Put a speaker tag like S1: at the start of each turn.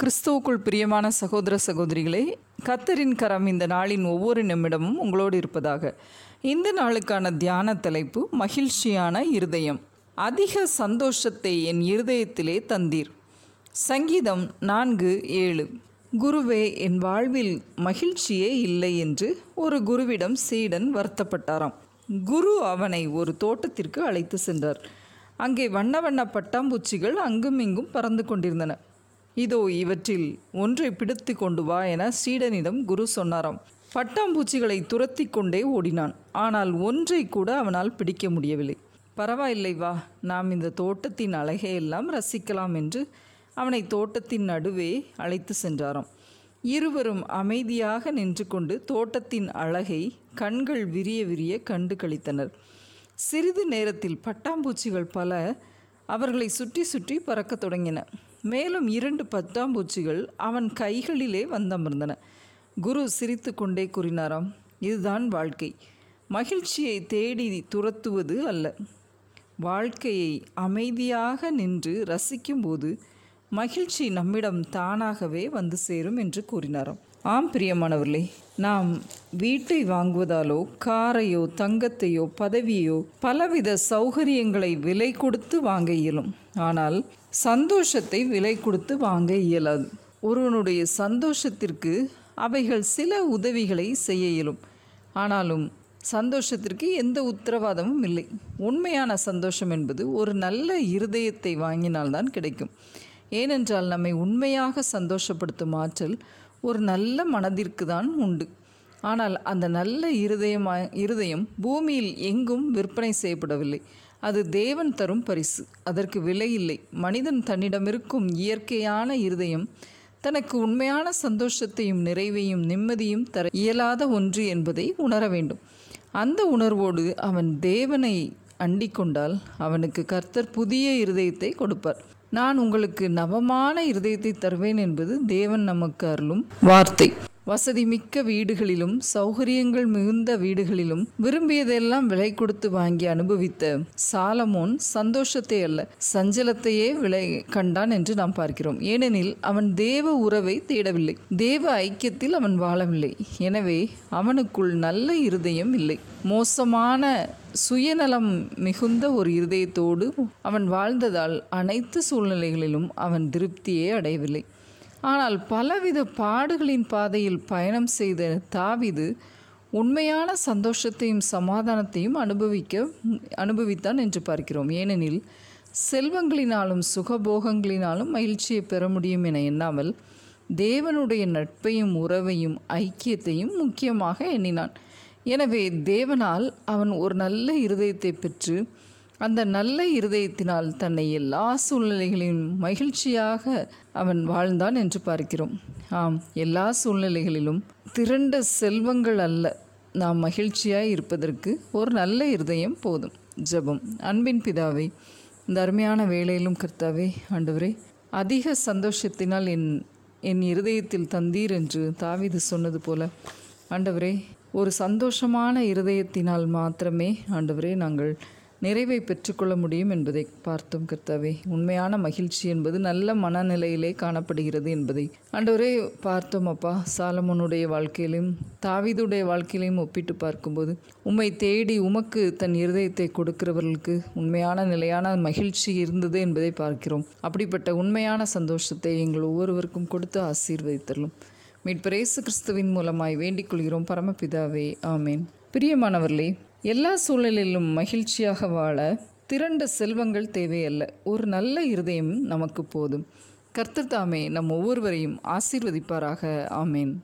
S1: கிறிஸ்துவுக்குள் பிரியமான சகோதர சகோதரிகளே கத்தரின் கரம் இந்த நாளின் ஒவ்வொரு நிமிடமும் உங்களோடு இருப்பதாக இந்த நாளுக்கான தியான தலைப்பு மகிழ்ச்சியான இருதயம் அதிக சந்தோஷத்தை என் இருதயத்திலே தந்தீர் சங்கீதம் நான்கு ஏழு குருவே என் வாழ்வில் மகிழ்ச்சியே இல்லை என்று ஒரு குருவிடம் சீடன் வருத்தப்பட்டாராம் குரு அவனை ஒரு தோட்டத்திற்கு அழைத்து சென்றார் அங்கே வண்ண வண்ண பட்டாம்பூச்சிகள் அங்குமிங்கும் பறந்து கொண்டிருந்தன இதோ இவற்றில் ஒன்றை பிடித்து கொண்டு வா என சீடனிடம் குரு சொன்னாராம் பட்டாம்பூச்சிகளை துரத்தி கொண்டே ஓடினான் ஆனால் ஒன்றை கூட அவனால் பிடிக்க முடியவில்லை பரவாயில்லை வா நாம் இந்த தோட்டத்தின் அழகையெல்லாம் ரசிக்கலாம் என்று அவனை தோட்டத்தின் நடுவே அழைத்து சென்றாராம் இருவரும் அமைதியாக நின்று கொண்டு தோட்டத்தின் அழகை கண்கள் விரிய விரிய கண்டு கழித்தனர் சிறிது நேரத்தில் பட்டாம்பூச்சிகள் பல அவர்களை சுற்றி சுற்றி பறக்கத் தொடங்கின மேலும் இரண்டு பத்தாம்பூச்சிகள் அவன் கைகளிலே வந்தமர்ந்தன குரு சிரித்து கொண்டே கூறினாராம் இதுதான் வாழ்க்கை மகிழ்ச்சியை தேடி துரத்துவது அல்ல வாழ்க்கையை அமைதியாக நின்று ரசிக்கும்போது மகிழ்ச்சி நம்மிடம் தானாகவே வந்து சேரும் என்று கூறினாராம் ஆம் பிரியமானவர்களே நாம் வீட்டை வாங்குவதாலோ காரையோ தங்கத்தையோ பதவியோ பலவித சௌகரியங்களை விலை கொடுத்து வாங்க இயலும் ஆனால் சந்தோஷத்தை விலை கொடுத்து வாங்க இயலாது ஒருவனுடைய சந்தோஷத்திற்கு அவைகள் சில உதவிகளை செய்ய இயலும் ஆனாலும் சந்தோஷத்திற்கு எந்த உத்தரவாதமும் இல்லை உண்மையான சந்தோஷம் என்பது ஒரு நல்ல இருதயத்தை வாங்கினால்தான் கிடைக்கும் ஏனென்றால் நம்மை உண்மையாக சந்தோஷப்படுத்தும் ஆற்றல் ஒரு நல்ல மனதிற்கு தான் உண்டு ஆனால் அந்த நல்ல இருதயமா இருதயம் பூமியில் எங்கும் விற்பனை செய்யப்படவில்லை அது தேவன் தரும் பரிசு அதற்கு விலை இல்லை மனிதன் தன்னிடமிருக்கும் இயற்கையான இருதயம் தனக்கு உண்மையான சந்தோஷத்தையும் நிறைவையும் நிம்மதியும் தர இயலாத ஒன்று என்பதை உணர வேண்டும் அந்த உணர்வோடு அவன் தேவனை அண்டிக்கொண்டால் அவனுக்கு கர்த்தர் புதிய இருதயத்தை கொடுப்பார் நான் உங்களுக்கு நவமான இருதயத்தை தருவேன் என்பது தேவன் நமக்கு அருளும் வார்த்தை வசதி மிக்க வீடுகளிலும் சௌகரியங்கள் மிகுந்த வீடுகளிலும் விரும்பியதெல்லாம் விலை கொடுத்து வாங்கி அனுபவித்த சாலமோன் சந்தோஷத்தை அல்ல சஞ்சலத்தையே விலை கண்டான் என்று நாம் பார்க்கிறோம் ஏனெனில் அவன் தேவ உறவை தேடவில்லை தேவ ஐக்கியத்தில் அவன் வாழவில்லை எனவே அவனுக்குள் நல்ல இருதயம் இல்லை மோசமான சுயநலம் மிகுந்த ஒரு இருதயத்தோடு அவன் வாழ்ந்ததால் அனைத்து சூழ்நிலைகளிலும் அவன் திருப்தியே அடையவில்லை ஆனால் பலவித பாடுகளின் பாதையில் பயணம் செய்த தாவிது உண்மையான சந்தோஷத்தையும் சமாதானத்தையும் அனுபவிக்க அனுபவித்தான் என்று பார்க்கிறோம் ஏனெனில் செல்வங்களினாலும் சுகபோகங்களினாலும் மகிழ்ச்சியை பெற முடியும் என எண்ணாமல் தேவனுடைய நட்பையும் உறவையும் ஐக்கியத்தையும் முக்கியமாக எண்ணினான் எனவே தேவனால் அவன் ஒரு நல்ல இருதயத்தை பெற்று அந்த நல்ல இருதயத்தினால் தன்னை எல்லா சூழ்நிலைகளிலும் மகிழ்ச்சியாக அவன் வாழ்ந்தான் என்று பார்க்கிறோம் ஆம் எல்லா சூழ்நிலைகளிலும் திரண்ட செல்வங்கள் அல்ல நாம் மகிழ்ச்சியாய் இருப்பதற்கு ஒரு நல்ல இருதயம் போதும் ஜபம் அன்பின் பிதாவை இந்த அருமையான வேலையிலும் கர்த்தாவே ஆண்டவரே அதிக சந்தோஷத்தினால் என் என் இருதயத்தில் தந்தீர் என்று தாவிது சொன்னது போல ஆண்டவரே ஒரு சந்தோஷமான இருதயத்தினால் மாத்திரமே ஆண்டவரே நாங்கள் நிறைவை பெற்றுக்கொள்ள முடியும் என்பதை பார்த்தோம் கர்த்தாவே உண்மையான மகிழ்ச்சி என்பது நல்ல மனநிலையிலே காணப்படுகிறது என்பதை அன்றவரே பார்த்தோம் அப்பா சாலமோனுடைய வாழ்க்கையிலும் தாவிதுடைய வாழ்க்கையிலையும் ஒப்பிட்டு பார்க்கும்போது உம்மை தேடி உமக்கு தன் இருதயத்தை கொடுக்கிறவர்களுக்கு உண்மையான நிலையான மகிழ்ச்சி இருந்தது என்பதை பார்க்கிறோம் அப்படிப்பட்ட உண்மையான சந்தோஷத்தை எங்கள் ஒவ்வொருவருக்கும் கொடுத்து ஆசீர்வதித்தரலும் மீட்பிரேசு கிறிஸ்துவின் மூலமாய் வேண்டிக் கொள்கிறோம் பரமபிதாவே ஆமேன் பிரியமானவர்களே எல்லா சூழலிலும் மகிழ்ச்சியாக வாழ திரண்ட செல்வங்கள் தேவையல்ல ஒரு நல்ல இருதயம் நமக்கு போதும் கர்த்தர் தாமே நம் ஒவ்வொருவரையும் ஆசீர்வதிப்பாராக ஆமேன்